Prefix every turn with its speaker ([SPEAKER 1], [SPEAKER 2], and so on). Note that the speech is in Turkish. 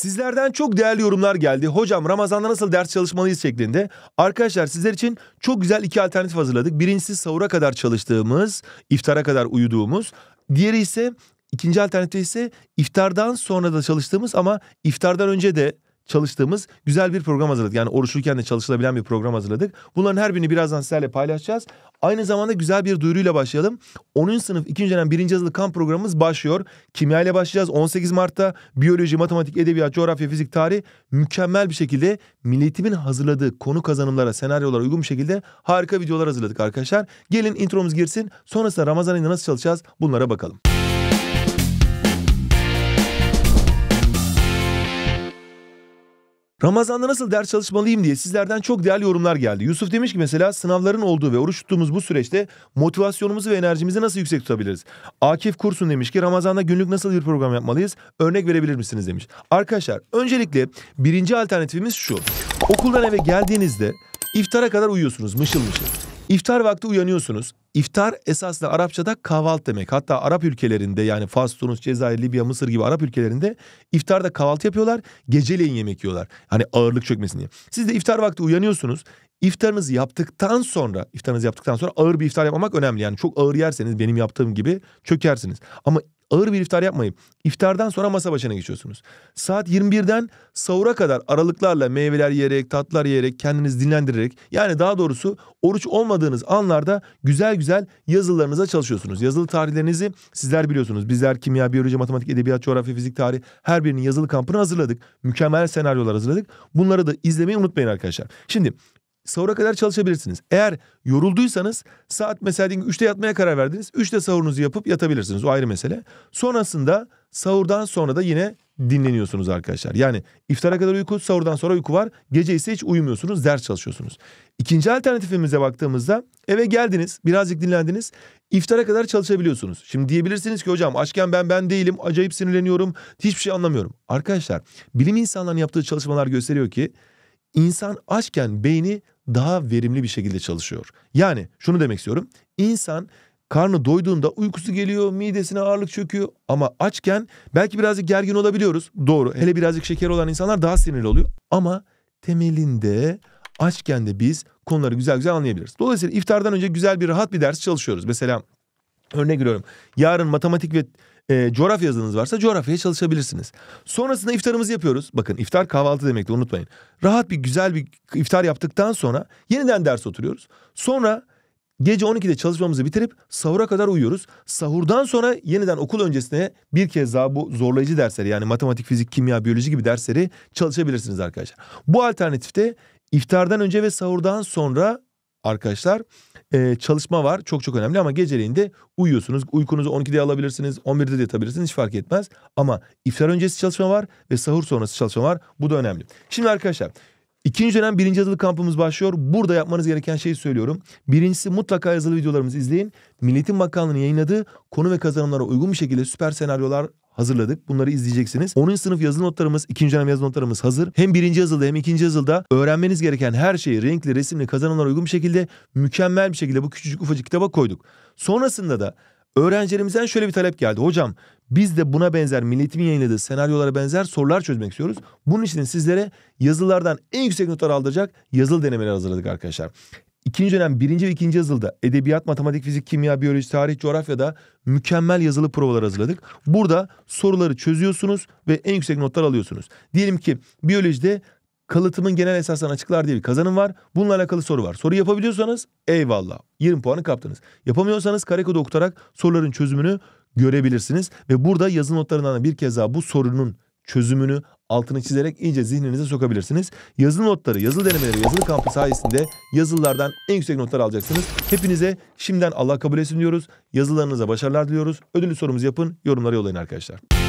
[SPEAKER 1] Sizlerden çok değerli yorumlar geldi. Hocam Ramazan'da nasıl ders çalışmalıyız şeklinde. Arkadaşlar sizler için çok güzel iki alternatif hazırladık. Birincisi sahura kadar çalıştığımız, iftara kadar uyuduğumuz. Diğeri ise ikinci alternatif ise iftardan sonra da çalıştığımız ama iftardan önce de çalıştığımız güzel bir program hazırladık. Yani oruçluyken de çalışılabilen bir program hazırladık. Bunların her birini birazdan sizlerle paylaşacağız. Aynı zamanda güzel bir duyuruyla başlayalım. 10. sınıf 2. dönem 1. yazılı kamp programımız başlıyor. Kimya ile başlayacağız 18 Mart'ta. Biyoloji, matematik, edebiyat, coğrafya, fizik, tarih mükemmel bir şekilde milletimin hazırladığı konu kazanımlara, senaryolara uygun bir şekilde harika videolar hazırladık arkadaşlar. Gelin intromuz girsin. Sonrasında Ramazan ayında nasıl çalışacağız bunlara bakalım. Ramazan'da nasıl ders çalışmalıyım diye sizlerden çok değerli yorumlar geldi. Yusuf demiş ki mesela sınavların olduğu ve oruç tuttuğumuz bu süreçte motivasyonumuzu ve enerjimizi nasıl yüksek tutabiliriz? Akif Kursun demiş ki Ramazan'da günlük nasıl bir program yapmalıyız? Örnek verebilir misiniz demiş. Arkadaşlar öncelikle birinci alternatifimiz şu. Okuldan eve geldiğinizde iftara kadar uyuyorsunuz mışıl mışıl. İftar vakti uyanıyorsunuz. İftar esasla Arapçada kahvaltı demek. Hatta Arap ülkelerinde yani Fas, Tunus, Cezayir, Libya, Mısır gibi Arap ülkelerinde iftarda kahvaltı yapıyorlar. Geceleyin yemek yiyorlar. Hani ağırlık çökmesin diye. Siz de iftar vakti uyanıyorsunuz. İftarınızı yaptıktan sonra, iftarınızı yaptıktan sonra ağır bir iftar yapmamak önemli. Yani çok ağır yerseniz benim yaptığım gibi çökersiniz. Ama ağır bir iftar yapmayın. İftardan sonra masa başına geçiyorsunuz. Saat 21'den sahura kadar aralıklarla meyveler yiyerek, tatlar yiyerek, kendinizi dinlendirerek yani daha doğrusu oruç olmadığınız anlarda güzel güzel yazılarınıza çalışıyorsunuz. Yazılı tarihlerinizi sizler biliyorsunuz. Bizler kimya, biyoloji, matematik, edebiyat, coğrafya, fizik, tarih her birinin yazılı kampını hazırladık. Mükemmel senaryolar hazırladık. Bunları da izlemeyi unutmayın arkadaşlar. Şimdi sahura kadar çalışabilirsiniz. Eğer yorulduysanız saat mesela diyelim 3'te yatmaya karar verdiniz. 3'te sahurunuzu yapıp yatabilirsiniz. O ayrı mesele. Sonrasında sahurdan sonra da yine dinleniyorsunuz arkadaşlar. Yani iftara kadar uyku, sahurdan sonra uyku var. Gece ise hiç uyumuyorsunuz, ders çalışıyorsunuz. İkinci alternatifimize baktığımızda eve geldiniz, birazcık dinlendiniz. İftara kadar çalışabiliyorsunuz. Şimdi diyebilirsiniz ki hocam açken ben ben değilim, acayip sinirleniyorum, hiçbir şey anlamıyorum. Arkadaşlar bilim insanlarının yaptığı çalışmalar gösteriyor ki İnsan açken beyni daha verimli bir şekilde çalışıyor. Yani şunu demek istiyorum. İnsan karnı doyduğunda uykusu geliyor, midesine ağırlık çöküyor ama açken belki birazcık gergin olabiliyoruz. Doğru. Hele birazcık şeker olan insanlar daha sinirli oluyor ama temelinde açken de biz konuları güzel güzel anlayabiliriz. Dolayısıyla iftardan önce güzel bir rahat bir ders çalışıyoruz. Mesela örnek veriyorum. Yarın matematik ve e, coğrafya yazınız varsa coğrafyaya çalışabilirsiniz. Sonrasında iftarımızı yapıyoruz. Bakın iftar kahvaltı demekti unutmayın. Rahat bir güzel bir iftar yaptıktan sonra yeniden ders oturuyoruz. Sonra Gece 12'de çalışmamızı bitirip sahura kadar uyuyoruz. Sahurdan sonra yeniden okul öncesine bir kez daha bu zorlayıcı dersleri yani matematik, fizik, kimya, biyoloji gibi dersleri çalışabilirsiniz arkadaşlar. Bu alternatifte iftardan önce ve sahurdan sonra arkadaşlar e, çalışma var. Çok çok önemli ama geceleyin de uyuyorsunuz. Uykunuzu 12'de alabilirsiniz, 11'de de yatabilirsiniz hiç fark etmez. Ama iftar öncesi çalışma var ve sahur sonrası çalışma var. Bu da önemli. Şimdi arkadaşlar İkinci dönem birinci yazılı kampımız başlıyor. Burada yapmanız gereken şeyi söylüyorum. Birincisi mutlaka yazılı videolarımızı izleyin. milletin Bakanlığı'nın yayınladığı konu ve kazanımlara uygun bir şekilde süper senaryolar hazırladık. Bunları izleyeceksiniz. 10. sınıf yazılı notlarımız, 2. dönem yazılı notlarımız hazır. Hem 1. yazılda hem 2. yazılıda öğrenmeniz gereken her şeyi renkli, resimli, kazananlara uygun bir şekilde mükemmel bir şekilde bu küçücük ufacık kitaba koyduk. Sonrasında da öğrencilerimizden şöyle bir talep geldi. Hocam biz de buna benzer milletimin yayınladığı senaryolara benzer sorular çözmek istiyoruz. Bunun için sizlere yazılardan en yüksek notlar aldıracak yazılı denemeler hazırladık arkadaşlar. İkinci dönem birinci ve ikinci yazılıda edebiyat, matematik, fizik, kimya, biyoloji, tarih, coğrafyada mükemmel yazılı provalar hazırladık. Burada soruları çözüyorsunuz ve en yüksek notlar alıyorsunuz. Diyelim ki biyolojide kalıtımın genel esaslarını açıklar diye bir kazanım var. Bununla alakalı soru var. Soru yapabiliyorsanız eyvallah 20 puanı kaptınız. Yapamıyorsanız karekoda okutarak soruların çözümünü görebilirsiniz. Ve burada yazılı notlarından bir kez daha bu sorunun çözümünü altını çizerek iyice zihninize sokabilirsiniz. Yazılı notları, yazılı denemeleri, yazılı kampı sayesinde yazılılardan en yüksek notlar alacaksınız. Hepinize şimdiden Allah kabul etsin diyoruz. Yazılarınıza başarılar diliyoruz. Ödülü sorumuzu yapın, yorumlara yollayın arkadaşlar.